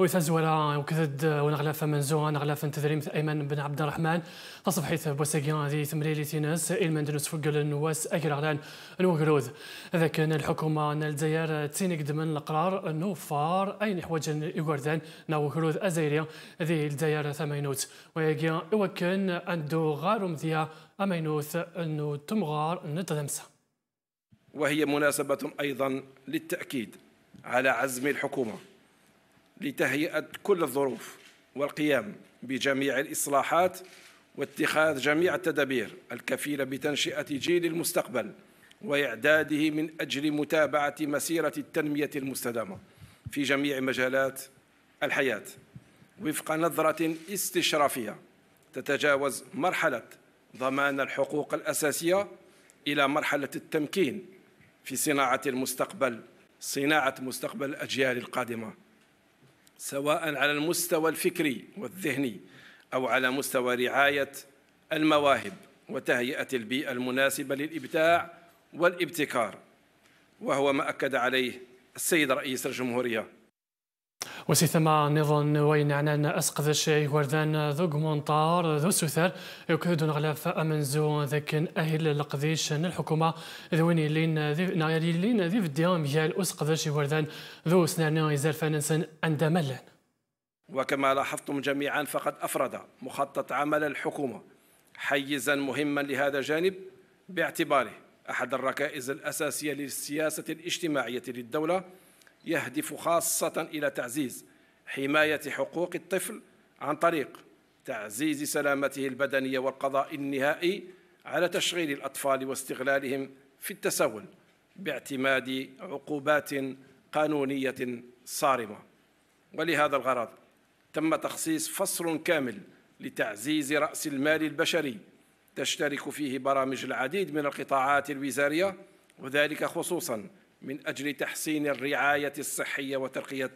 ويتزورا وكذد ونغلا فمن زو نغلا فن تدريم ايمن بن عبد الرحمن تصبحيت بوساقيا ذي تمريلي تيناس إلمن دنوس فقل النواس أكراغلان اذا كان الحكومة الجزائر تينيك دمن القرار نوفار أين حواج إيغوردان نوغروذ ازيريا ذي الجزائر ثمينوت ويجيا إوكن أندو غارم ذيا أمينوث أنو تمغار نتدمسا وهي مناسبة أيضا للتأكيد على عزم الحكومة لتهيئة كل الظروف والقيام بجميع الإصلاحات واتخاذ جميع التدابير الكفيلة بتنشئة جيل المستقبل وإعداده من أجل متابعة مسيرة التنمية المستدامة في جميع مجالات الحياة وفق نظرة استشرافية تتجاوز مرحلة ضمان الحقوق الأساسية إلى مرحلة التمكين في صناعة المستقبل صناعة مستقبل الأجيال القادمة سواء على المستوى الفكري والذهني أو على مستوى رعاية المواهب وتهيئة البيئة المناسبة للإبداع والابتكار وهو ما أكد عليه السيد رئيس الجمهورية وسيثما نظن وين عنان أسقذ شيء وردان ذو قمنطار ذو سوثر يكود غلاف أمن زو ذاكن أهل لقذيش الحكومة ذويني لين ذي نايري لين ذي فديام يال أسقذ شي وردان ذو سنان يزال فانسن عند ملان وكما لاحظتم جميعا فقد أفرد مخطط عمل الحكومة حيزا مهما لهذا الجانب باعتباره أحد الركائز الأساسية للسياسة الاجتماعية للدولة يهدف خاصة إلى تعزيز حماية حقوق الطفل عن طريق تعزيز سلامته البدنية والقضاء النهائي على تشغيل الأطفال واستغلالهم في التسول باعتماد عقوبات قانونية صارمة ولهذا الغرض تم تخصيص فصل كامل لتعزيز رأس المال البشري تشترك فيه برامج العديد من القطاعات الوزارية وذلك خصوصاً من أجل تحسين الرعاية الصحية وترقية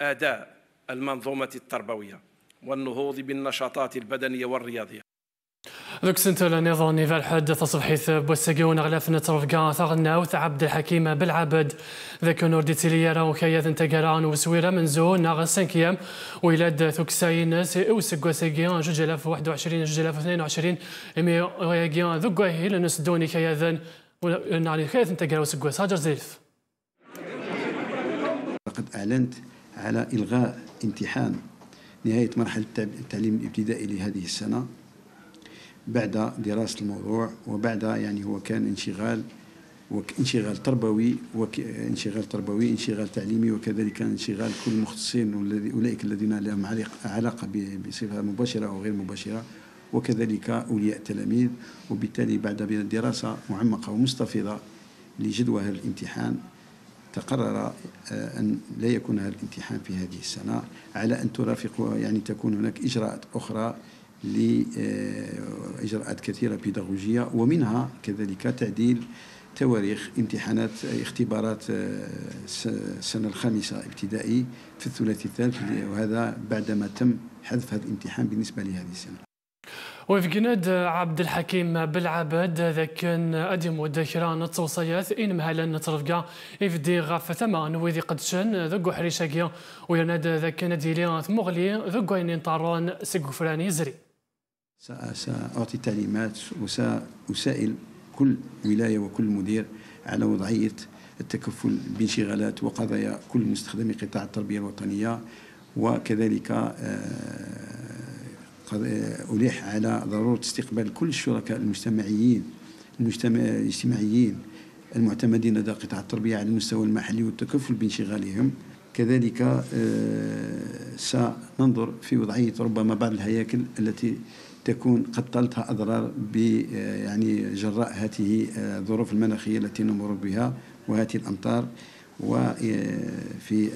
أداء المنظومة التربوية والنهوض بالنشاطات البدنية والرياضية ذوك سنتولا نظام نيفال حد تصبحيث بوسقون غلاف نترف قا ثغناوث عبد الحكيم بالعبد ذاك نور دي تيليا راو كياث انتقران وسويرة من زون ناغ سانكيام ويلاد ثوك ساينس وسقوا سيقيان جوج الاف واحد وعشرين جوج الاف اثنين وعشرين امي ويقيان ذوك هيل نسدوني كياثن ونعلي كياث انتقران وسقوا ساجر زيلف فقد أعلنت على إلغاء امتحان نهاية مرحلة التعليم الابتدائي لهذه السنة بعد دراسة الموضوع وبعد يعني هو كان انشغال انشغال تربوي انشغال تربوي انشغال تعليمي وكذلك انشغال كل المختصين اولئك الذين لهم علاقه بصفه مباشره او غير مباشره وكذلك اولياء التلاميذ وبالتالي بعد دراسه معمقه ومستفيضه هذا الامتحان تقرر آه، أن لا يكون هذا الامتحان في هذه السنة على أن ترافق يعني تكون هناك إجراءات أخرى لإجراءات آه، كثيرة بيداغوجية ومنها كذلك تعديل تواريخ امتحانات آه، اختبارات السنة الخامسة ابتدائي في الثلاثي الثالث وهذا بعدما تم حذف هذا الامتحان بالنسبة لهذه السنة وفي جناد آه، عبد الحكيم بالعباد كان ادي وداكرا نتوصيات إن مهلا نترفقا إفدي غاف ثما نويذي قدشن ذقو حريشاكيا ويناد ذاكن ديلي مغلي ذقو نطارون طاران سقفراني زري سأعطي تعليمات وسأسائل كل ولاية وكل مدير على وضعية التكفل بانشغالات وقضايا كل مستخدمي قطاع التربية الوطنية وكذلك آه ألح على ضرورة استقبال كل الشركاء المجتمعيين المجتمع الاجتماعيين المعتمدين لدى قطاع التربية على المستوى المحلي والتكفل بانشغالهم كذلك آه، سننظر في وضعية ربما بعض الهياكل التي تكون قد طالتها أضرار آه، يعني جراء هذه آه، الظروف المناخية التي نمر بها وهذه الأمطار وفي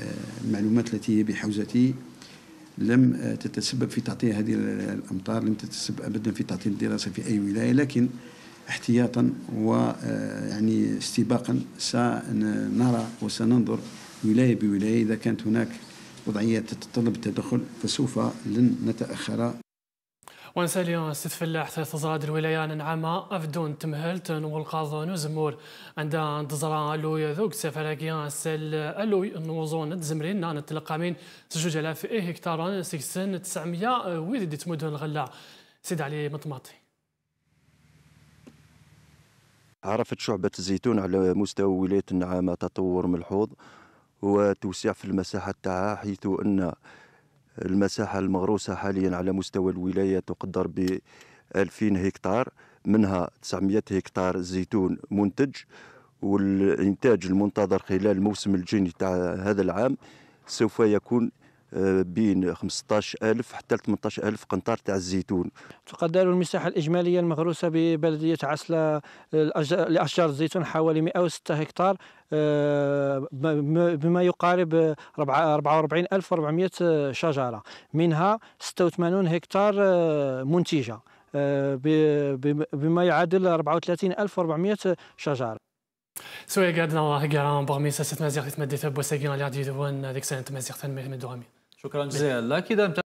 المعلومات التي هي بحوزتي لم تتسبب في تعطيل هذه الامطار لم تتسبب ابدا في تعطيل الدراسه في اي ولايه لكن احتياطا آه، يعني استباقا سنرى وسننظر ولايه بولايه اذا كانت هناك وضعيه تتطلب التدخل فسوف لن نتاخر ونسالي فلاح ثلاث زراد الولايان نعما افدون تمهلت والقاضون وزمور عند تزرا الو يذوق سفراكيا سال الو نوزون تزمرين نان تلقامين زوج الاف هكتار سن 900 ويد دي تمدن الغلا سيد علي مطماطي عرفت شعبة الزيتون على مستوى ولاية النعامة تطور ملحوظ وتوسع في المساحة تاعها حيث أن المساحة المغروسة حاليا على مستوى الولاية تقدر ب 2000 هكتار منها 900 هكتار زيتون منتج والإنتاج المنتظر خلال الموسم الجني تاع هذا العام سوف يكون بين 15000 حتى 18000 قنطار تاع الزيتون تقدر المساحه الاجماليه المغروسه ببلديه عسله لاشجار الزيتون حوالي 106 هكتار آه، بما يقارب 44400 شجره منها 86 هكتار آه، منتجه آه، بما يعادل 34400 شجره سويا قاعد الله قران برمي ساسة مازيغ تمدي بوساكين على اللي غادي يدوان هذيك سنة مازيغ تنمي دوغامي شكرا جزيلا لك اذا